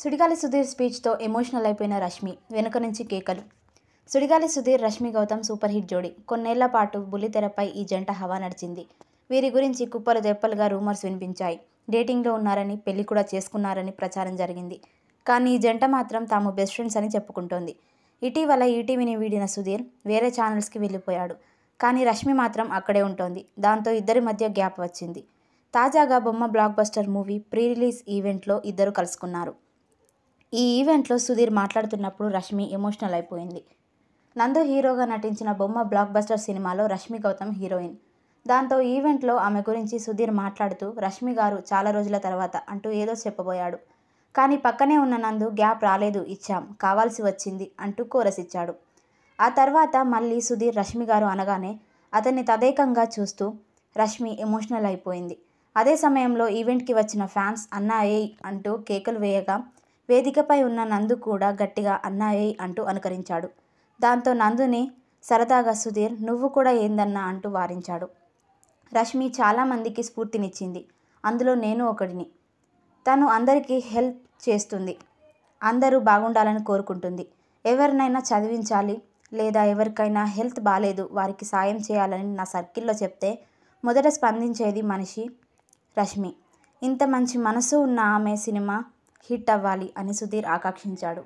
సుడిగాలి Sudheer స్పీచ్తో emotional అయిపోయిన రష్మి వెనుక నుంచి కేకలు సుడిగాలి సుధీర్ రష్మి గౌతమ్ సూపర్ హిట్ జోడి కొన్నేళ్ల పాటు బుల్లితెరపై ఈ జంట హవా నడిచింది వీరి గురించి కుప్పలు దెప్పలుగా రూమర్స్ వినిపించాయి డేటింగ్లో ఉన్నారని పెళ్లి కూడా చేసుకున్నారని ప్రచారం జరిగింది కానీ ఈ జంట మాత్రం తాము బెస్ట్ ఫ్రెండ్స్ అని చెప్పుకుంటోంది ఇటీవల ఈటీవీని వీడిన సుధీర్ వేరే ఛానల్స్కి వెళ్ళిపోయాడు కానీ రష్మి మాత్రం అక్కడే ఉంటోంది దాంతో ఇద్దరి మధ్య గ్యాప్ వచ్చింది తాజాగా Bomma blockbuster movie pre release ఈవెంట్లో ఇద్దరు కలుసుకున్నారు ఈ ఈవెంట్లో సుధీర్ మాట్లాడుతున్నప్పుడు రష్మి ఎమోషనల్ అయిపోయింది నందు హీరోగా నటించిన బొమ్మ బ్లాక్ బస్టర్ సినిమాలో రష్మి గౌతమ్ హీరోయిన్ దాంతో ఈవెంట్లో ఆమె గురించి సుధీర్ మాట్లాడుతూ రష్మి గారు చాలా రోజుల తర్వాత అంటూ ఏదో చెప్పబోయాడు కానీ పక్కనే ఉన్న నందు గ్యాప్ రాలేదు ఇచ్చాం కావాల్సి వచ్చింది అంటూ కోరసిచ్చాడు ఆ తర్వాత మళ్ళీ సుధీర్ రష్మి గారు అనగానే అతన్ని తదేకంగా చూస్తూ రష్మి ఎమోషనల్ అయిపోయింది అదే సమయంలో ఈవెంట్కి వచ్చిన ఫ్యాన్స్ అన్నా అంటూ కేకలు వేయగా వేదికపై ఉన్న నందు కూడా గట్టిగా అన్నాయ్య అంటూ అనుకరించాడు దాంతో నందుని సరదాగా సుధీర్ నువ్వు కూడా ఏందన్నా అంటూ వారించాడు రష్మి చాలామందికి స్ఫూర్తినిచ్చింది అందులో నేను ఒకడిని తను అందరికీ హెల్ప్ చేస్తుంది అందరూ బాగుండాలని కోరుకుంటుంది ఎవరినైనా చదివించాలి లేదా ఎవరికైనా హెల్త్ బాగాలేదు వారికి సాయం చేయాలని నా సర్కిల్లో చెప్తే మొదట స్పందించేది మనిషి రష్మి ఇంత మంచి మనసు ఉన్న ఆమె సినిమా హిట్ అవ్వాలి అని సుధీర్ ఆకాంక్షించాడు